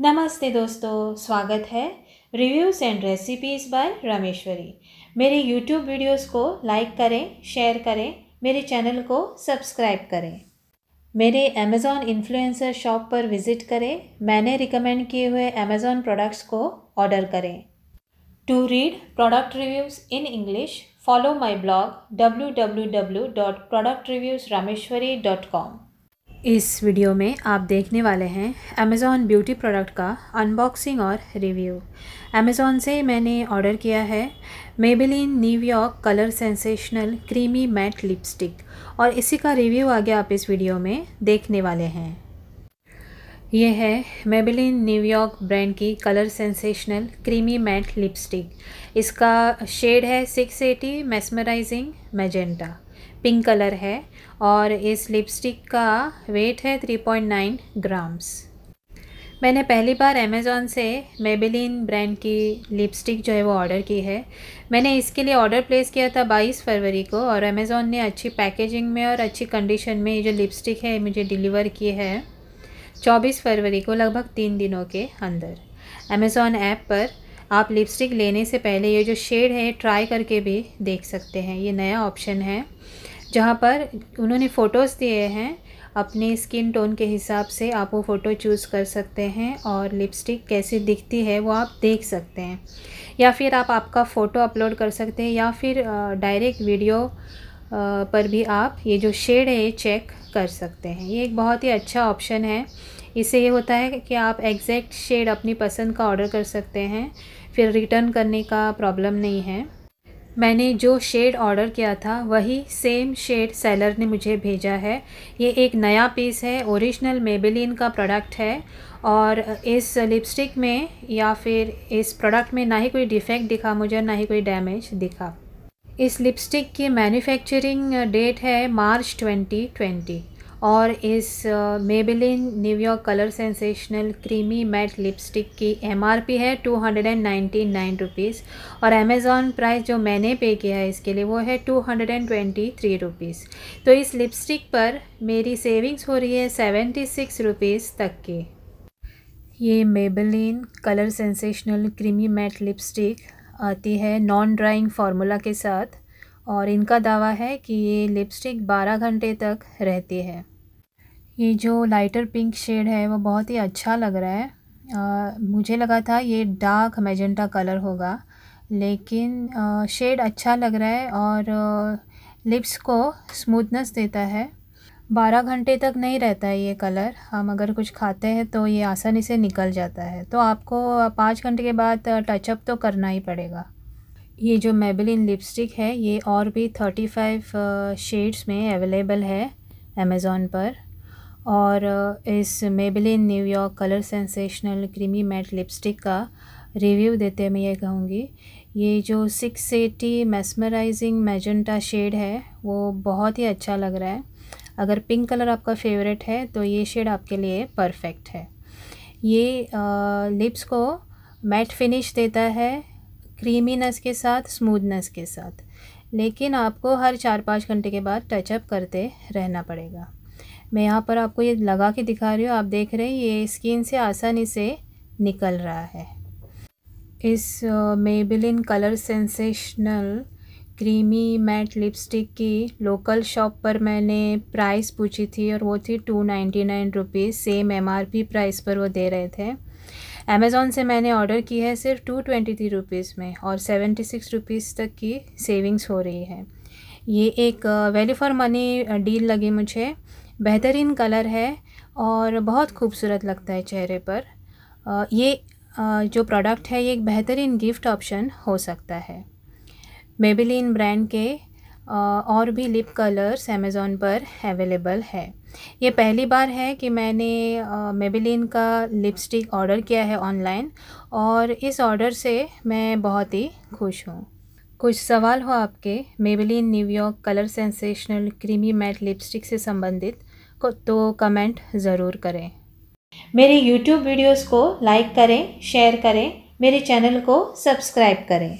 नमस्ते दोस्तों स्वागत है reviews and recipes by Rameshwari मेरे यूट्यूब वीडियोस को लाइक करें शेयर करें मेरे चैनल को सब्सक्राइब करें मेरे अमेज़ॉन इन्फ्लुएंसर शॉप पर विज़िट करें मैंने रिकमेंड किए हुए अमेज़ॉन प्रोडक्ट्स को ऑर्डर करें to read product reviews in English follow my blog W W W dot product reviews Rameshwari dot com इस वीडियो में आप देखने वाले हैं अमेज़ॉन ब्यूटी प्रोडक्ट का अनबॉक्सिंग और रिव्यू अमेज़ॉन से मैंने ऑर्डर किया है Maybelline New York colour sensational creamy matte lipstick और इसी का रिव्यू आगे आप इस वीडियो में देखने वाले हैं यह है मेबेलिन न्यूयॉर्क ब्रांड की colour sensational creamy matte lipstick इसका शेड है eighty mesmerising magenta pink colour है और इस लिपस्टिक का वेट है 3.9 ग्राम्स मैंने पहली बार अमेज़ोन से मेबेलिन ब्रांड की लिपस्टिक जो है वो ऑर्डर की है मैंने इसके लिए ऑर्डर प्लेस किया था 22 फरवरी को और अमेज़ोन ने अच्छी पैकेजिंग में और अच्छी कंडीशन में ये जो लिपस्टिक है मुझे डिलीवर की है 24 फरवरी को लगभग तीन दिनों के अंदर अमेज़ोन ऐप पर आप लिपस्टिक लेने से पहले ये जो शेड है ट्राई करके भी देख सकते हैं ये नया ऑप्शन है जहाँ पर उन्होंने फ़ोटोज़ दिए हैं अपने स्किन टोन के हिसाब से आप वो फ़ोटो चूज़ कर सकते हैं और लिपस्टिक कैसे दिखती है वो आप देख सकते हैं या फिर आप आपका फ़ोटो अपलोड कर सकते हैं या फिर डायरेक्ट वीडियो पर भी आप ये जो शेड है ये चेक कर सकते हैं ये एक बहुत ही अच्छा ऑप्शन है इससे ये होता है कि आप एग्जैक्ट शेड अपनी पसंद का ऑर्डर कर सकते हैं फिर रिटर्न करने का प्रॉब्लम नहीं है मैंने जो शेड ऑर्डर किया था वही सेम शेड सेलर ने मुझे भेजा है ये एक नया पीस है ओरिजिनल मेबेलिन का प्रोडक्ट है और इस लिपस्टिक में या फिर इस प्रोडक्ट में ना ही कोई डिफेक्ट दिखा मुझे ना ही कोई डैमेज दिखा इस लिपस्टिक की मैन्युफैक्चरिंग डेट है मार्च 2020 और इस Maybelline New York colour sensational creamy matte lipstick की एमआरपी है two hundred and ninety nine rupees और अमेज़ॉन प्राइस जो मैंने पे किया है इसके लिए वो है two hundred and twenty three rupees तो इस लिपस्टिक पर मेरी सेविंग्स हो रही है सेवेंटी सिक्स रुपीज़ तक की ये Maybelline colour sensational creamy matte lipstick आती है नॉन ड्राइंग फार्मूला के साथ और इनका दावा है कि ये लिपस्टिक 12 घंटे तक रहती है ये जो लाइटर पिंक शेड है वो बहुत ही अच्छा लग रहा है आ, मुझे लगा था ये डार्क मैजेंटा कलर होगा लेकिन आ, शेड अच्छा लग रहा है और आ, लिप्स को स्मूथनेस देता है बारह घंटे तक नहीं रहता है ये कलर हम अगर कुछ खाते हैं तो ये आसानी से निकल जाता है तो आपको पाँच घंटे के बाद टचअप तो करना ही पड़ेगा ये जो मेबलिन लिपस्टिक है ये और भी थर्टी फाइव शेड्स में अवेलेबल है अमेज़ोन पर और uh, इस Maybelline New York colour sensational creamy matte lipstick का रिव्यू देते मैं ये कहूँगी ये जो six eighty mesmerising magenta shade है वो बहुत ही अच्छा लग रहा है अगर पिंक कलर आपका फेवरेट है तो ये शेड आपके लिए परफेक्ट है ये आ, uh, लिप्स को मैट फिनिश देता है क्रीमीनेस के साथ स्मूदनेस के साथ लेकिन आपको हर चार पाँच घंटे के बाद टचअप करते रहना पड़ेगा मैं यहाँ पर आपको ये लगा के दिखा रही हूँ आप देख रहे हैं ये स्किन से आसानी से निकल रहा है इस Maybelline colour sensational creamy matte lipstick की लोकल शॉप पर मैंने प्राइस पूछी थी और वो थी two ninety nine rupees same M R P price पर वो दे रहे थे अमेज़ोन से मैंने ऑर्डर की है सिर्फ टू ट्वेंटी थ्री रुपीज़ में और सेवेंटी सिक्स रुपीज़ तक की सेविंग्स हो रही है ये एक वैल्यू फॉर मनी डील लगी मुझे बेहतरीन कलर है और बहुत खूबसूरत लगता है चेहरे पर uh, ये uh, जो प्रोडक्ट है ये एक बेहतरीन गिफ्ट ऑप्शन हो सकता है मेबिलिन ब्रांड के और भी लिप कलर्स अमेज़ोन पर अवेलेबल है ये पहली बार है कि मैंने मेबेलिन का लिपस्टिक ऑर्डर किया है ऑनलाइन और इस ऑर्डर से मैं बहुत ही खुश हूँ कुछ सवाल हो आपके Maybelline New York colour sensational creamy matte lipstick से संबंधित तो कमेंट ज़रूर करें मेरे यूट्यूब वीडियोस को लाइक करें शेयर करें मेरे चैनल को सब्सक्राइब करें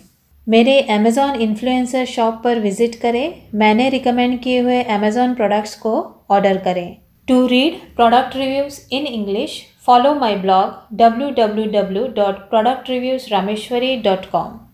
मेरे अमेज़ॉन इन्फ्लुएंसर शॉप पर विज़िट करें मैंने रिकमेंड किए हुए अमेज़ॉन प्रोडक्ट्स को ऑर्डर करें to read product reviews in English follow my blog W W W dot product reviews Rameshwari dot com